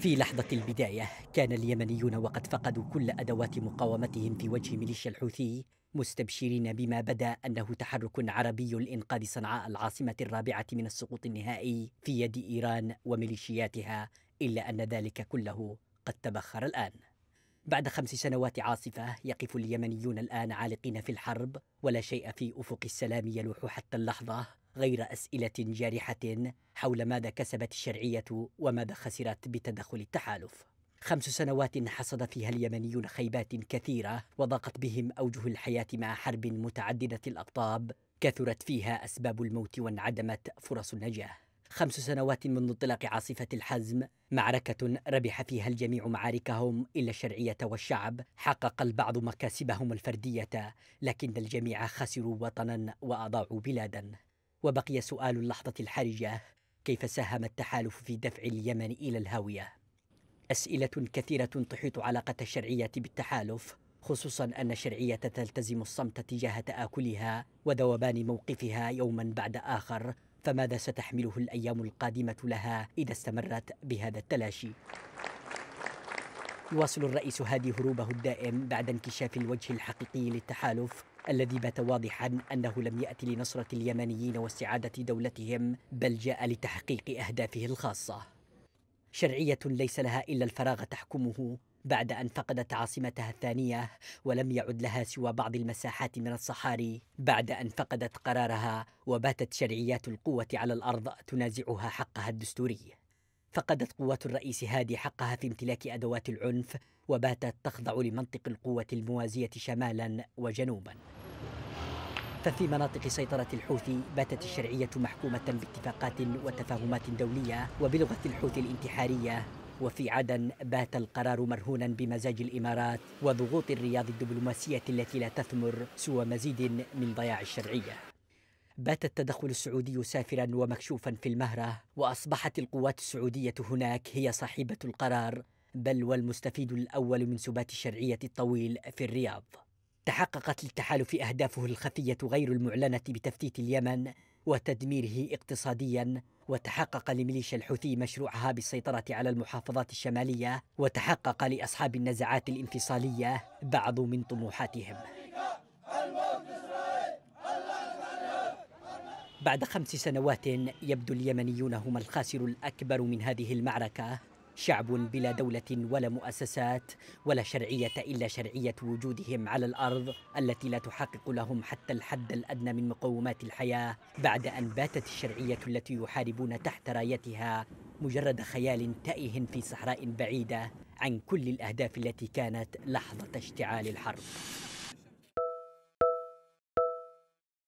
في لحظة البداية كان اليمنيون وقد فقدوا كل أدوات مقاومتهم في وجه ميليشيا الحوثي مستبشرين بما بدا أنه تحرك عربي لإنقاذ صنعاء العاصمة الرابعة من السقوط النهائي في يد إيران وميليشياتها إلا أن ذلك كله قد تبخر الآن بعد خمس سنوات عاصفة يقف اليمنيون الآن عالقين في الحرب ولا شيء في أفق السلام يلوح حتى اللحظة غير اسئله جارحه حول ماذا كسبت الشرعيه وماذا خسرت بتدخل التحالف خمس سنوات حصد فيها اليمنيون خيبات كثيره وضاقت بهم اوجه الحياه مع حرب متعدده الاقطاب كثرت فيها اسباب الموت وانعدمت فرص النجاه خمس سنوات منذ انطلاق عاصفة الحزم معركة ربح فيها الجميع معاركهم إلا الشرعية والشعب حقق البعض مكاسبهم الفردية لكن الجميع خسروا وطنا وأضاعوا بلادا وبقي سؤال اللحظة الحرجة كيف ساهم التحالف في دفع اليمن إلى الهاوية؟ أسئلة كثيرة تحيط علاقة الشرعية بالتحالف خصوصا أن الشرعية تلتزم الصمت تجاه تآكلها وذوبان موقفها يوما بعد آخر فماذا ستحمله الأيام القادمة لها إذا استمرت بهذا التلاشي؟ يواصل الرئيس هادي هروبه الدائم بعد انكشاف الوجه الحقيقي للتحالف الذي بات واضحا انه لم ياتي لنصره اليمنيين واستعاده دولتهم بل جاء لتحقيق اهدافه الخاصه. شرعيه ليس لها الا الفراغ تحكمه بعد ان فقدت عاصمتها الثانيه ولم يعد لها سوى بعض المساحات من الصحاري بعد ان فقدت قرارها وباتت شرعيات القوه على الارض تنازعها حقها الدستوري. فقدت قوات الرئيس هادي حقها في امتلاك ادوات العنف وباتت تخضع لمنطق القوه الموازيه شمالا وجنوبا ففي مناطق سيطرة الحوثي باتت الشرعية محكومة باتفاقات وتفاهمات دولية وبلغة الحوثي الانتحارية وفي عدن بات القرار مرهونا بمزاج الإمارات وضغوط الرياض الدبلوماسية التي لا تثمر سوى مزيد من ضياع الشرعية بات التدخل السعودي سافرا ومكشوفا في المهرة وأصبحت القوات السعودية هناك هي صاحبة القرار بل والمستفيد الأول من سبات الشرعية الطويل في الرياض تحققت للتحالف أهدافه الخفية غير المعلنة بتفتيت اليمن وتدميره اقتصاديا وتحقق لميليشيا الحوثي مشروعها بالسيطرة على المحافظات الشمالية وتحقق لأصحاب النزعات الانفصالية بعض من طموحاتهم بعد خمس سنوات يبدو اليمنيون هم الخاسر الأكبر من هذه المعركة شعب بلا دولة ولا مؤسسات ولا شرعية إلا شرعية وجودهم على الأرض التي لا تحقق لهم حتى الحد الأدنى من مقومات الحياة بعد أن باتت الشرعية التي يحاربون تحت رايتها مجرد خيال تائه في صحراء بعيدة عن كل الأهداف التي كانت لحظة اشتعال الحرب